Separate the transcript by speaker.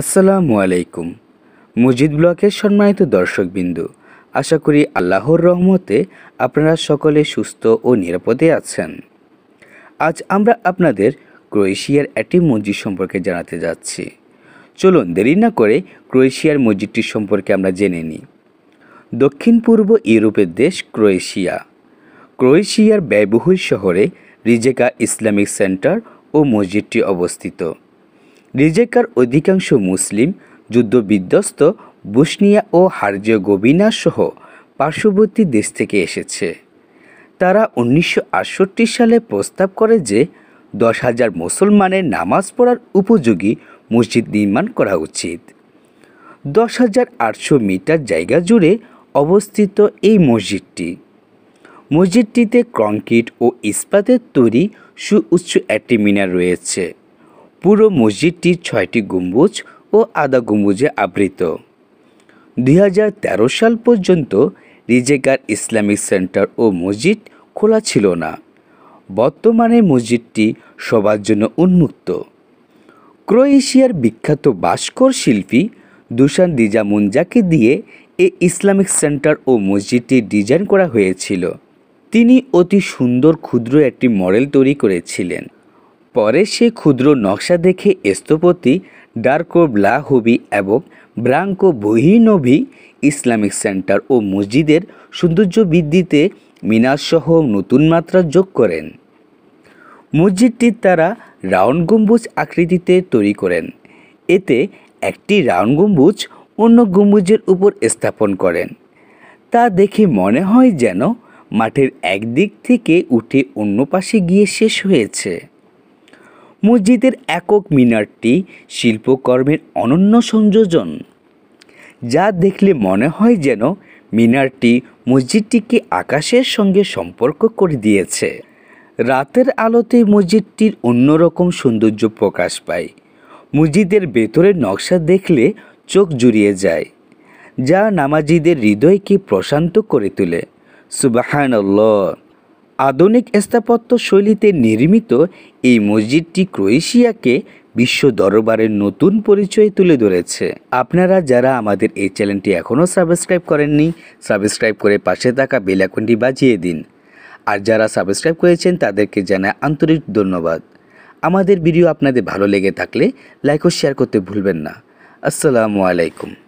Speaker 1: আসসালামু আলাইকুম মুজিদ ব্লকের সম্মানিত দর্শকবিন্দু আশা করি আল্লাহর রহমতে আপনারা সকলে সুস্থ ও নিরাপদে আছেন আজ আমরা আপনাদের ক্রোয়েশিয়ার একটি মসজিদ সম্পর্কে জানাতে যাচ্ছি চলুন দেরি না করে ক্রোয়েশিয়ার মসজিদটি সম্পর্কে আমরা জেনে নিই দক্ষিণ পূর্ব ইউরোপের দেশ ক্রোয়েশিয়া ক্রোয়েশিয়ার ব্যয়বহুল শহরে রিজেকা ইসলামিক সেন্টার ও মসজিদটি অবস্থিত রিজেকার অধিকাংশ মুসলিম যুদ্ধবিধ্বস্ত বুসনিয়া ও গোবিনা সহ পার্শ্ববর্তী দেশ থেকে এসেছে তারা উনিশশো সালে প্রস্তাব করে যে দশ হাজার মুসলমানের নামাজ পড়ার উপযোগী মসজিদ নির্মাণ করা উচিত দশ হাজার আটশো মিটার জায়গা জুড়ে অবস্থিত এই মসজিদটি মসজিদটিতে কংক্রিট ও ইস্পাতের তৈরি সুউচ্চ একটি মিনার রয়েছে পুরো মসজিদটি ছয়টি গম্বুজ ও আদা গম্বুজে আবৃত দুই সাল পর্যন্ত রিজেকার ইসলামিক সেন্টার ও মসজিদ খোলা ছিল না বর্তমানে মসজিদটি সবার জন্য উন্মুক্ত ক্রোয়েশিয়ার বিখ্যাত ভাস্কর শিল্পী দুশান দিজামুনজাকে দিয়ে এ ইসলামিক সেন্টার ও মসজিদটি ডিজাইন করা হয়েছিল তিনি অতি সুন্দর ক্ষুদ্র একটি মডেল তৈরি করেছিলেন পরে সে ক্ষুদ্র নকশা দেখে স্থপতি ডার্কো ব্লাহুবি এবং ব্রাঙ্কো বহিনভি ইসলামিক সেন্টার ও মসজিদের সৌন্দর্য বৃদ্ধিতে মিনারসহ নতুন মাত্রা যোগ করেন মসজিদটি তারা রাউন্ড গম্বুজ আকৃতিতে তৈরি করেন এতে একটি রাউন্ড গম্বুজ অন্য গম্বুজের উপর স্থাপন করেন তা দেখে মনে হয় যেন মাঠের একদিক থেকে উঠে অন্য পাশে গিয়ে শেষ হয়েছে মসজিদের একক মিনারটি শিল্পকর্মের অনন্য সংযোজন যা দেখলে মনে হয় যেন মিনারটি মসজিদটিকে আকাশের সঙ্গে সম্পর্ক করে দিয়েছে রাতের আলোতে মসজিদটির অন্যরকম সৌন্দর্য প্রকাশ পায় মসজিদের ভেতরের নকশা দেখলে চোখ জুড়িয়ে যায় যা নামাজিদের হৃদয়কে প্রশান্ত করে তোলে সুবাহান আধুনিক স্থাপত্য শৈলীতে নির্মিত এই মসজিদটি ক্রোয়েশিয়াকে বিশ্ব দরবারের নতুন পরিচয় তুলে ধরেছে আপনারা যারা আমাদের এই চ্যানেলটি এখনও সাবস্ক্রাইব করেননি সাবস্ক্রাইব করে পাশে থাকা বেলাকনটি বাজিয়ে দিন আর যারা সাবস্ক্রাইব করেছেন তাদেরকে জানায় আন্তরিক ধন্যবাদ আমাদের ভিডিও আপনাদের ভালো লেগে থাকলে লাইক ও শেয়ার করতে ভুলবেন না আসসালামু আলাইকুম